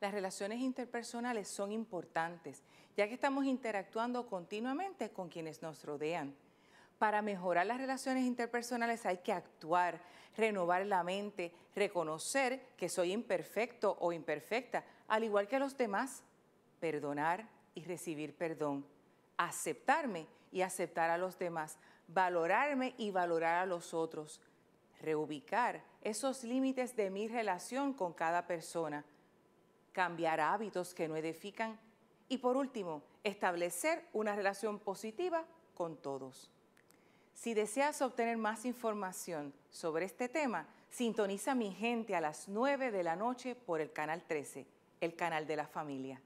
las relaciones interpersonales son importantes, ya que estamos interactuando continuamente con quienes nos rodean. Para mejorar las relaciones interpersonales hay que actuar, renovar la mente, reconocer que soy imperfecto o imperfecta, al igual que los demás, perdonar y recibir perdón, aceptarme y aceptar a los demás, valorarme y valorar a los otros, reubicar esos límites de mi relación con cada persona cambiar hábitos que no edifican y por último, establecer una relación positiva con todos. Si deseas obtener más información sobre este tema, sintoniza mi gente a las 9 de la noche por el canal 13, el canal de la familia.